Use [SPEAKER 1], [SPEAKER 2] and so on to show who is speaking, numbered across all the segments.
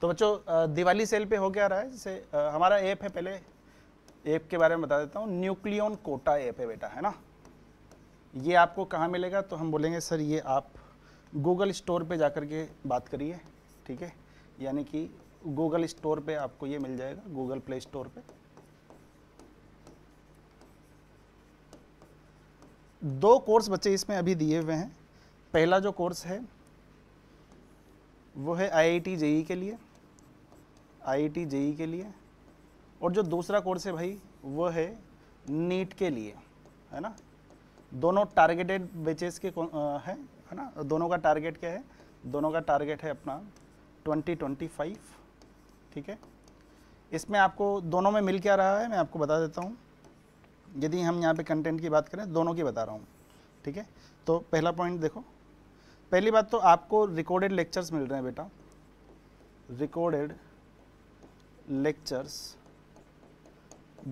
[SPEAKER 1] तो बच्चों दिवाली सेल पे हो क्या रहा है जैसे हमारा ऐप है पहले ऐप के बारे में बता देता हूँ न्यूक्लियन कोटा ऐप है बेटा है ना ये आपको कहाँ मिलेगा तो हम बोलेंगे सर ये आप गूगल स्टोर पे जा के बात करिए ठीक है यानी कि गूगल स्टोर पे आपको ये मिल जाएगा गूगल प्ले स्टोर पे दो कोर्स बच्चे इसमें अभी दिए हुए हैं पहला जो कोर्स है वो है आई आई टी के लिए आई जेई e के लिए और जो दूसरा कोर्स है भाई वो है नीट के लिए है ना दोनों टारगेटेड बेचेस के है है ना दोनों का टारगेट क्या है दोनों का टारगेट है अपना 2025 ठीक है इसमें आपको दोनों में मिल क्या रहा है मैं आपको बता देता हूँ यदि हम यहाँ पे कंटेंट की बात करें दोनों की बता रहा हूँ ठीक है तो पहला पॉइंट देखो पहली बात तो आपको रिकॉर्डेड लेक्चर्स मिल रहे हैं बेटा recorded lectures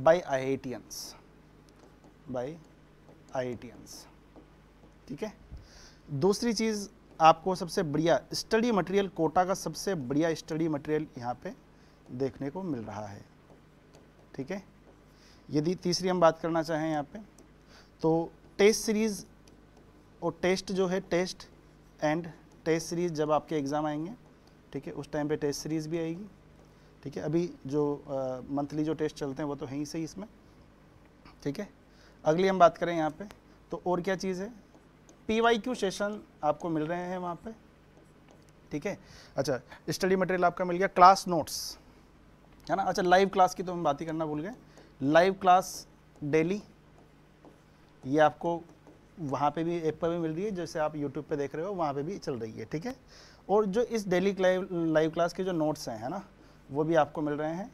[SPEAKER 1] by IITians by IITians ठीक है दूसरी चीज़ आपको सबसे बढ़िया स्टडी मटेरियल कोटा का सबसे बढ़िया स्टडी मटेरियल यहाँ पे देखने को मिल रहा है ठीक है यदि तीसरी हम बात करना चाहें यहाँ पे तो टेस्ट सीरीज़ और टेस्ट जो है टेस्ट एंड टेस्ट सीरीज़ जब आपके एग्ज़ाम आएंगे ठीक है उस टाइम पे टेस्ट सीरीज़ भी आएगी ठीक है अभी जो मंथली जो टेस्ट चलते हैं वो तो हैं ही सही इसमें ठीक है अगली हम बात करें यहाँ पे तो और क्या चीज़ है पी वाई क्यू सेशन आपको मिल रहे हैं वहाँ पे ठीक है अच्छा स्टडी मटेरियल आपका मिल गया क्लास नोट्स है ना अच्छा लाइव क्लास की तो हम बात ही करना भूल गए लाइव क्लास डेली ये आपको वहाँ पे भी ऐप पर भी मिल रही है जैसे आप यूट्यूब पे देख रहे हो वहाँ पे भी चल रही है ठीक है और जो इस डेली लाइव क्लास के जो नोट्स हैं है ना वो भी आपको मिल रहे हैं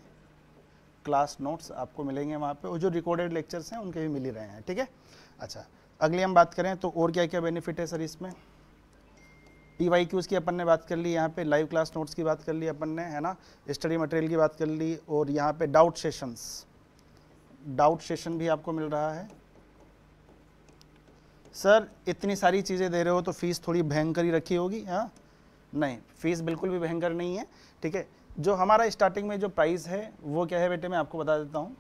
[SPEAKER 1] क्लास नोट्स आपको मिलेंगे वहाँ पे और जो रिकॉर्डेड लेक्चर्स हैं उनके भी मिल ही रहे हैं ठीक है अच्छा अगली हम बात करें तो और क्या क्या बेनिफिट है सर इसमें पी वाई क्यूज़ की अपन ने बात कर ली यहाँ पे लाइव क्लास नोट्स की बात कर ली अपन ने है ना स्टडी मटेरियल की बात कर ली और यहाँ पे डाउट सेशंस डाउट सेशन भी आपको मिल रहा है सर इतनी सारी चीज़ें दे रहे हो तो फीस थोड़ी भयंकर ही रखी होगी हाँ नहीं फीस बिल्कुल भी भयंकर नहीं है ठीक है जो हमारा स्टार्टिंग में जो प्राइस है वो क्या है बेटे मैं आपको बता देता हूँ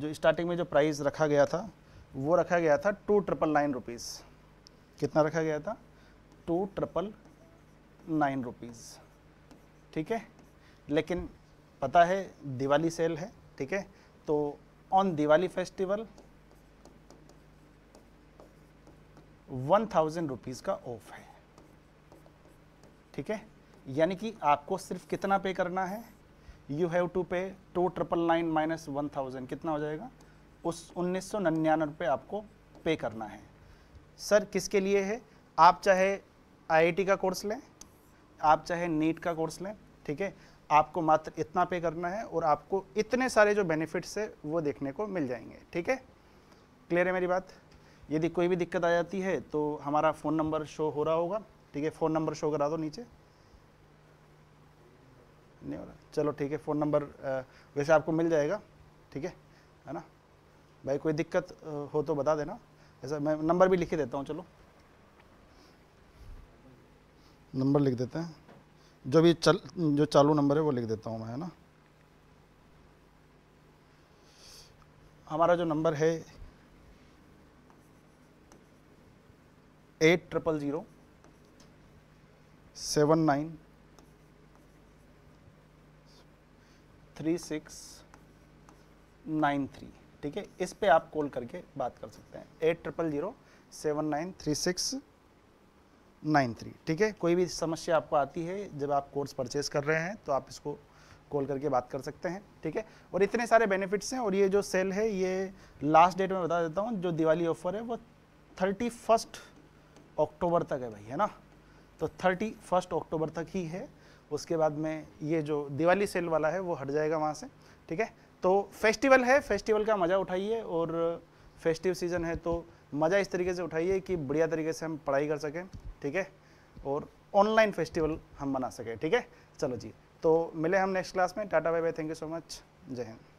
[SPEAKER 1] जो स्टार्टिंग में जो प्राइस रखा गया था वो रखा गया था टू ट्रिपल नाइन रुपीज़ कितना रखा गया था टू ट्रिपल नाइन रुपीज़ ठीक है लेकिन पता है दिवाली सेल है ठीक है तो on Diwali festival one thousand rupees का ऑफ है ठीक है यानी कि आपको सिर्फ कितना पे करना है you have to pay two triple nine minus one thousand कितना हो जाएगा उस उन्नीस सौ निन्यानवे आपको पे करना है सर किसके लिए है आप चाहे आईआईटी का कोर्स लें आप चाहे नीट का कोर्स लें ठीक है आपको मात्र इतना पे करना है और आपको इतने सारे जो बेनिफिट्स है वो देखने को मिल जाएंगे ठीक है क्लियर है मेरी बात यदि कोई भी दिक्कत आ जाती है तो हमारा फ़ोन नंबर शो हो रहा होगा ठीक है फ़ोन नंबर शो करा दो नीचे नहीं हो रहा चलो ठीक है फ़ोन नंबर वैसे आपको मिल जाएगा ठीक है है ना भाई कोई दिक्कत हो तो बता देना ऐसा मैं नंबर भी लिख देता हूँ चलो नंबर लिख देते हैं जो भी चल जो चालू नंबर है वो लिख देता हूँ मैं है ना हमारा जो नंबर है eight triple zero seven nine three six nine three ठीक है इस पे आप कॉल करके बात कर सकते हैं eight triple zero seven nine three six nine three ठीक है कोई भी समस्या आपको आती है जब आप कोर्स परचेज कर रहे हैं तो आप इसको कॉल करके बात कर सकते हैं ठीक है और इतने सारे बेनिफिट्स हैं और ये जो सेल है ये लास्ट डेट में बता देता हूँ जो दिवाली ऑफर है वो थर्टी फर्स्ट अक्टूबर तक है भाई है ना तो थर्टी फर्स्ट अक्टूबर तक ही है उसके बाद में ये जो दिवाली सेल वाला है वो हट जाएगा वहाँ से ठीक है तो फेस्टिवल है फेस्टिवल का मज़ा उठाइए और फेस्टिव सीज़न है तो मज़ा इस तरीके से उठाइए कि बढ़िया तरीके से हम पढ़ाई कर सकें ठीक है और ऑनलाइन फेस्टिवल हम बना सकें ठीक है चलो जी तो मिले हम नेक्स्ट क्लास में tata bye bye thank you so much Jai Hind